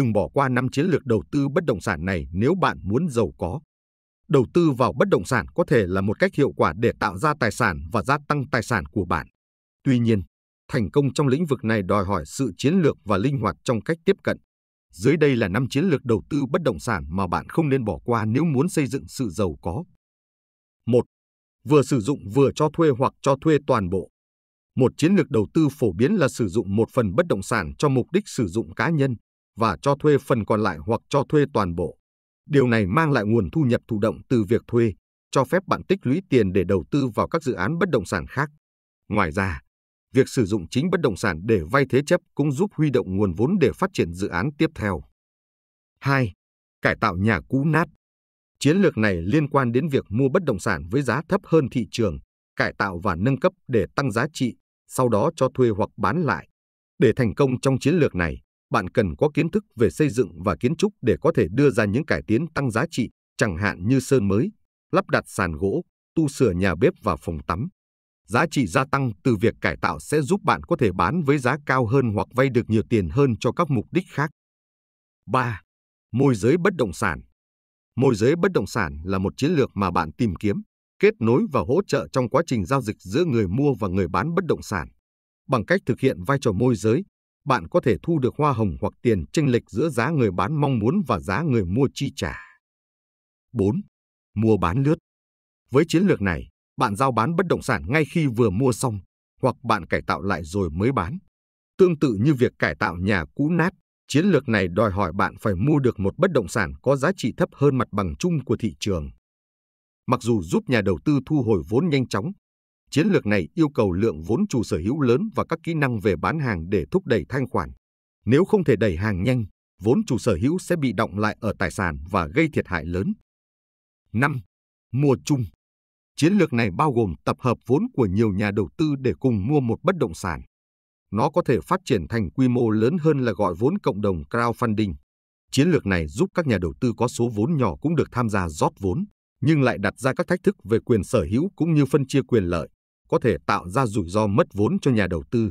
Đừng bỏ qua năm chiến lược đầu tư bất động sản này nếu bạn muốn giàu có. Đầu tư vào bất động sản có thể là một cách hiệu quả để tạo ra tài sản và gia tăng tài sản của bạn. Tuy nhiên, thành công trong lĩnh vực này đòi hỏi sự chiến lược và linh hoạt trong cách tiếp cận. Dưới đây là năm chiến lược đầu tư bất động sản mà bạn không nên bỏ qua nếu muốn xây dựng sự giàu có. 1. Vừa sử dụng vừa cho thuê hoặc cho thuê toàn bộ. Một chiến lược đầu tư phổ biến là sử dụng một phần bất động sản cho mục đích sử dụng cá nhân, và cho thuê phần còn lại hoặc cho thuê toàn bộ. Điều này mang lại nguồn thu nhập thụ động từ việc thuê, cho phép bạn tích lũy tiền để đầu tư vào các dự án bất động sản khác. Ngoài ra, việc sử dụng chính bất động sản để vay thế chấp cũng giúp huy động nguồn vốn để phát triển dự án tiếp theo. 2. Cải tạo nhà cũ nát. Chiến lược này liên quan đến việc mua bất động sản với giá thấp hơn thị trường, cải tạo và nâng cấp để tăng giá trị, sau đó cho thuê hoặc bán lại. Để thành công trong chiến lược này, bạn cần có kiến thức về xây dựng và kiến trúc để có thể đưa ra những cải tiến tăng giá trị, chẳng hạn như sơn mới, lắp đặt sàn gỗ, tu sửa nhà bếp và phòng tắm. Giá trị gia tăng từ việc cải tạo sẽ giúp bạn có thể bán với giá cao hơn hoặc vay được nhiều tiền hơn cho các mục đích khác. 3. Môi giới bất động sản Môi giới bất động sản là một chiến lược mà bạn tìm kiếm, kết nối và hỗ trợ trong quá trình giao dịch giữa người mua và người bán bất động sản. Bằng cách thực hiện vai trò môi giới, bạn có thể thu được hoa hồng hoặc tiền chênh lệch giữa giá người bán mong muốn và giá người mua chi trả. 4. Mua bán lướt Với chiến lược này, bạn giao bán bất động sản ngay khi vừa mua xong, hoặc bạn cải tạo lại rồi mới bán. Tương tự như việc cải tạo nhà cũ nát, chiến lược này đòi hỏi bạn phải mua được một bất động sản có giá trị thấp hơn mặt bằng chung của thị trường. Mặc dù giúp nhà đầu tư thu hồi vốn nhanh chóng, Chiến lược này yêu cầu lượng vốn chủ sở hữu lớn và các kỹ năng về bán hàng để thúc đẩy thanh khoản. Nếu không thể đẩy hàng nhanh, vốn chủ sở hữu sẽ bị động lại ở tài sản và gây thiệt hại lớn. 5. Mua chung. Chiến lược này bao gồm tập hợp vốn của nhiều nhà đầu tư để cùng mua một bất động sản. Nó có thể phát triển thành quy mô lớn hơn là gọi vốn cộng đồng crowdfunding. Chiến lược này giúp các nhà đầu tư có số vốn nhỏ cũng được tham gia rót vốn, nhưng lại đặt ra các thách thức về quyền sở hữu cũng như phân chia quyền lợi có thể tạo ra rủi ro mất vốn cho nhà đầu tư